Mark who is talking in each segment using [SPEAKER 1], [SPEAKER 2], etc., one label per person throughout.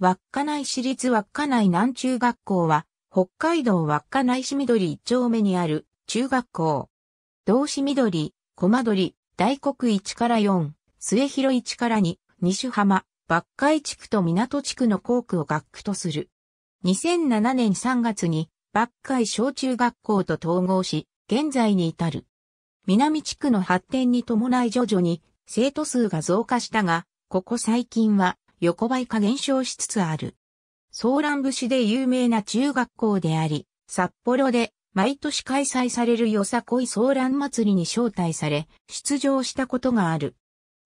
[SPEAKER 1] 稚内市立稚内南中学校は、北海道稚内市緑一丁目にある中学校。道市緑、小間取、大黒1から4、末広1から2、西浜、稚海地区と港地区の校区を学区とする。2007年3月に、稚海小中学校と統合し、現在に至る。南地区の発展に伴い徐々に生徒数が増加したが、ここ最近は横ばい化減少しつつある。ソーラン節で有名な中学校であり、札幌で毎年開催されるよさこいソーラン祭りに招待され、出場したことがある。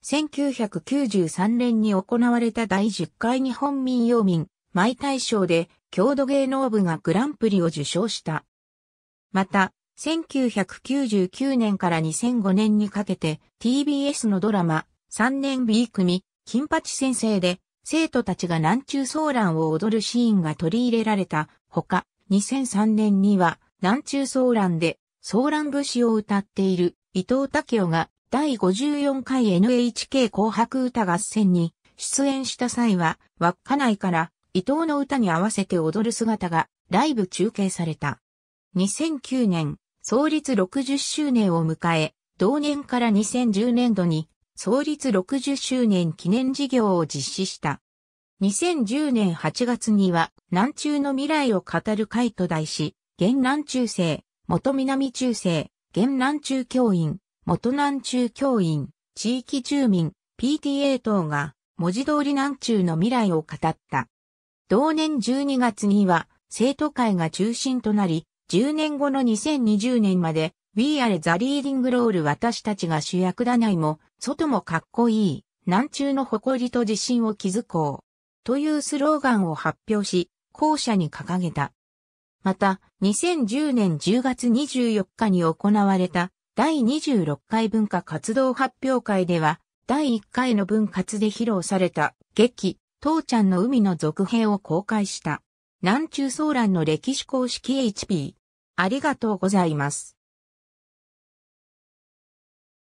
[SPEAKER 1] 1993年に行われた第10回日本民謡民、舞大賞で、郷土芸能部がグランプリを受賞した。また、1999年から2005年にかけて TBS のドラマ3年 B 組金八先生で生徒たちが南中騒乱を踊るシーンが取り入れられたほか、2003年には南中騒乱で騒乱武士を歌っている伊藤武雄が第54回 NHK 紅白歌合戦に出演した際は稚内から伊藤の歌に合わせて踊る姿がライブ中継された。2009年、創立60周年を迎え、同年から2010年度に創立60周年記念事業を実施した。2010年8月には、南中の未来を語る会と題し、現南中生、元南中生、現南中教員、元南中教員、地域住民、PTA 等が、文字通り南中の未来を語った。同年12月には、生徒会が中心となり、10年後の2020年まで、We are the leading role 私たちが主役だないも、外もかっこいい、南中の誇りと自信を築こう。というスローガンを発表し、校舎に掲げた。また、2010年10月24日に行われた第26回文化活動発表会では、第1回の分割で披露された劇、父ちゃんの海の続編を公開した。南中騒乱の歴史公式 HP。ありがとうございます。